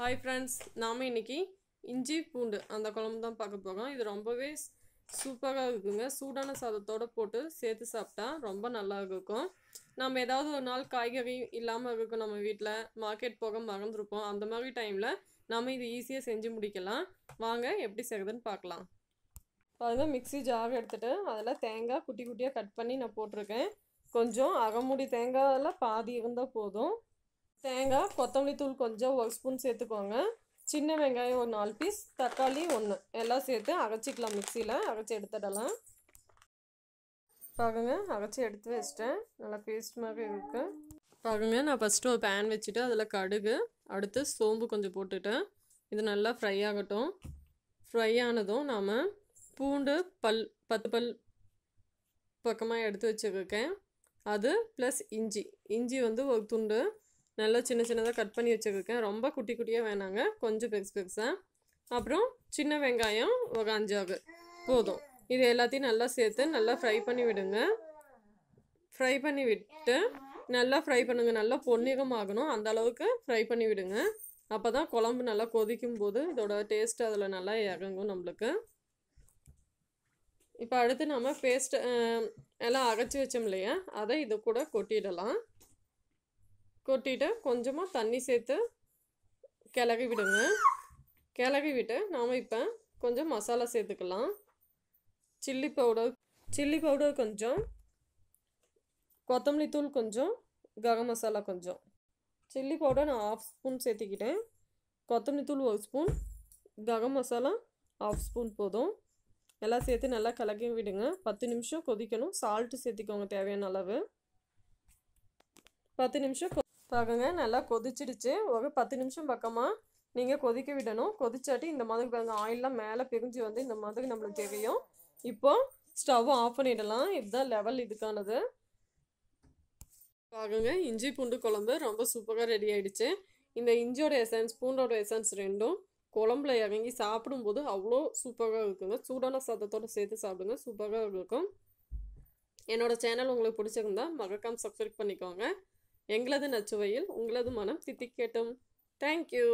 hi friends நாம் இன்றைக்கி இஞ்சி பூண்டு அந்த குழம்பு தான் பார்க்க போகிறோம் இது ரொம்பவே சூப்பராக இருக்குங்க சூடான சாதத்தோடு போட்டு சேர்த்து சாப்பிட்டா ரொம்ப நல்லா இருக்கும் நம்ம ஏதாவது ஒரு நாள் காய்கறி இல்லாமல் இருக்கும் நம்ம வீட்டில் மார்க்கெட் போக மறந்துருப்போம் அந்த மாதிரி டைமில் நம்ம இது ஈஸியாக செஞ்சு முடிக்கலாம் வாங்க எப்படி செய்கிறதுன்னு பார்க்கலாம் பாருங்கள் மிக்சி ஜார் எடுத்துகிட்டு அதில் தேங்காய் குட்டி குட்டியாக கட் பண்ணி நான் போட்டிருக்கேன் கொஞ்சம் அகமுடி தேங்காயில் பாதி இருந்தால் போதும் தேங்காய் கொத்தமல்லி தூள் கொஞ்சம் ஒரு ஸ்பூன் சேர்த்துக்கோங்க சின்ன வெங்காயம் ஒரு நாலு பீஸ் தக்காளி ஒன்று எல்லாம் சேர்த்து அரைச்சிக்கலாம் மிக்சியில் அரைச்சி எடுத்துடலாம் பாருங்க அரைச்சி எடுத்து வச்சிட்டேன் நல்லா பேஸ்ட் மாதிரி இருக்குது பாருங்க நான் ஃபஸ்ட்டு ஒரு பேன் வச்சுட்டு அதில் கடுகு அடுத்து சோம்பு கொஞ்சம் போட்டுட்டேன் இது நல்லா ஃப்ரை ஆகட்டும் ஃப்ரை ஆனதும் நாம் பூண்டு பல் பத்து பல் பக்கமாக எடுத்து வச்சுருக்கேன் அது ப்ளஸ் இஞ்சி இஞ்சி வந்து ஒரு துண்டு நல்லா சின்ன சின்னதாக கட் பண்ணி வச்சுருக்கேன் ரொம்ப குட்டி குட்டியாக வேணாங்க கொஞ்சம் பெருசு பெருசாக அப்புறம் சின்ன வெங்காயம் ஒரு அஞ்சாவது போதும் இது எல்லாத்தையும் நல்லா சேர்த்து நல்லா ஃப்ரை பண்ணி விடுங்க ஃப்ரை பண்ணி விட்டு நல்லா ஃப்ரை பண்ணுங்க நல்லா பொன்னிகமாகணும் அந்த அளவுக்கு ஃப்ரை பண்ணி விடுங்க அப்போ தான் குழம்பு நல்லா கொதிக்கும் போது இதோட டேஸ்ட் அதில் நல்லா இறங்கும் நம்மளுக்கு இப்போ அடுத்து நம்ம பேஸ்ட் எல்லாம் அரைச்சி வச்சோம் இல்லையா அதை இது கூட கொட்டிடலாம் கொட்டிட்டு கொஞ்சமாக தண்ணி சேர்த்து கிளறி விடுங்க கிளறி விட்டு நாம் இப்போ கொஞ்சம் மசாலா சேர்த்துக்கலாம் சில்லி பவுடர் சில்லி பவுடர் கொஞ்சம் கொத்தமல்லி தூள் கொஞ்சம் கக மசாலா கொஞ்சம் சில்லி பவுடர் நான் ஆஃப் ஸ்பூன் சேர்த்துக்கிட்டேன் கொத்தமல்லி தூள் ஒரு ஸ்பூன் கக மசாலா ஆஃப் ஸ்பூன் போதும் எல்லாம் சேர்த்து நல்லா கலக்கி விடுங்க பத்து நிமிஷம் கொதிக்கணும் சால்ட்டு சேர்த்திக்கோங்க தேவையான அளவு பத்து நிமிஷம் பாருங்க நல்லா கொதிச்சிடுச்சு ஒரு பத்து நிமிஷம் பக்கமாக நீங்கள் கொதிக்க விடணும் கொதிச்சாட்டி இந்த மாதிரி பாருங்க ஆயிலெலாம் மேலே பிரிஞ்சு வந்து இந்த மாதிரி நம்மளுக்கு தெரியும் இப்போது ஸ்டவ் ஆஃப் பண்ணிடலாம் இதுதான் லெவல் இதுக்கானது பாருங்க இஞ்சி பூண்டு குழம்பு ரொம்ப சூப்பராக ரெடி ஆகிடுச்சு இந்த இஞ்சியோட எசன்ஸ் பூண்டோட எசன்ஸ் ரெண்டும் குழம்புல இறங்கி சாப்பிடும்போது அவ்வளோ சூப்பராக இருக்குங்க சூடான சாதத்தோடு சேர்த்து சாப்பிடுங்க சூப்பராக இருக்கும் என்னோடய சேனல் உங்களுக்கு பிடிச்சிருந்தா மறக்காமல் சப்ஸ்கிரைப் பண்ணிக்கோங்க எங்களது நச்சுவையில் உங்களது மனம் தித்திக்கட்டும் தேங்க்யூ